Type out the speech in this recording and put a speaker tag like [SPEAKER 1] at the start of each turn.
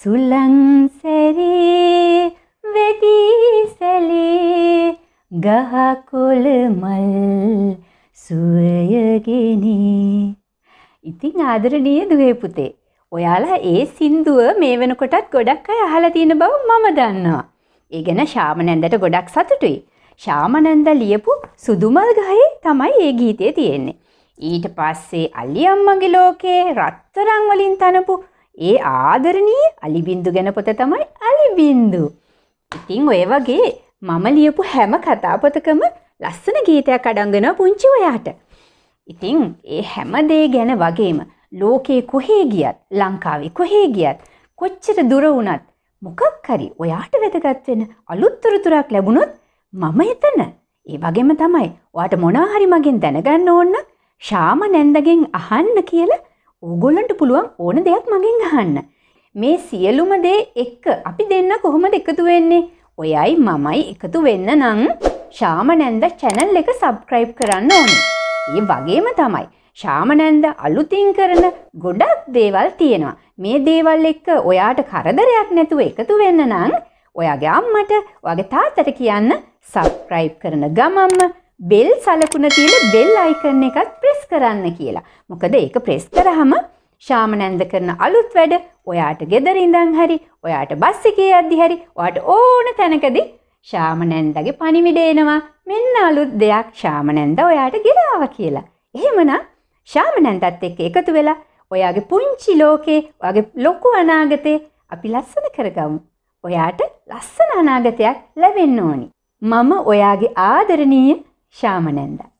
[SPEAKER 1] සුලං සැරේ වෙදී සැලේ ගහකොළ මල් සුවයගෙනේ ඉතින් ආදරණීය දුවේ පුතේ ඔයාලා ඒ සින්දුව මේ වෙනකොටත් ගොඩක් අය අහලා තියෙන බව මම දන්නවා. ඒ ගැන ශාමනන්දට ගොඩක් සතුටුයි. ශාමනන්ද ලියපු සුදුමල් ගහේ තමයි ඒ ගීතය තියෙන්නේ. ඊට පස්සේ අලි අම්මගේ ලෝකේ රත්තරන් වලින් තනපු ඒ ආදරණීය අලිබින්දු ගැන පොත තමයි අලිබින්දු. ඉතින් ඔය වගේ මම ලියපු හැම කතාපොතකම ලස්සන ගීතයක් අඩංගන පුංචි ඔයාට. ඉතින් ඒ හැම දේ ගැන වගේම ලෝකයේ කොහේ ගියත් ලංකාවේ කොහේ ගියත් කොච්චර දුර වුණත් මොකක් හරි ඔයාට වැදගත් වෙන අලුත් තොරතුරක් ලැබුණොත් මම එතන. ඒ වගේම තමයි ඔයාට මොනවා හරි මගෙන් දැනගන්න ඕන ශාම නැන්දගෙන් අහන්න කියලා ඕගොල්ලන්ට පුළුවන් ඕන දෙයක් මගෙන් අහන්න. මේ සියලුම දේ එක්ක අපි දෙන්න කොහොමද එකතු වෙන්නේ? ඔයයි මමයි එකතු වෙන්න නම් ශාමනන්ද channel එක subscribe කරන්න ඕනේ. ඒ වගේම තමයි ශාමනන්ද අලුතින් කරන ගොඩක් දේවල් තියෙනවා. මේ දේවල් එක්ක ඔයාට කරදරයක් නැතුව එකතු වෙන්න නම් ඔයාගේ අම්මට, ඔයාගේ තාත්තට කියන්න subscribe කරන ගමම්ම බෙල් සලකුණ තියෙන බෙල් අයිකන් එකත් ප්‍රෙස් කරන්න කියලා. මොකද ඒක ප්‍රෙස් කරාම ශාම නැන්ද කරන අලුත් වැඩ ඔයාට ගෙදර ඉඳන් හරි ඔයාට බස් එකේ යද්දි හරි ඔයාට ඕන තැනකදී ශාම නැන්දගේ පණිවිඩ එනවා. මෙන්න අලුත් දෙයක් ශාම නැන්ද ඔයාට ගෙනාවා කියලා. එහෙමනම් ශාම නැන්දත් එක්ක එකතු වෙලා ඔයාගේ පුංචි ලෝකේ ඔයාගේ ලොකු අනාගතේ අපි ලස්සන කරගමු. ඔයාට ලස්සන අනාගතයක් ලැබෙන්න ඕනි. මම ඔයාගේ ආදරණීය ശ്യാമനന്ദ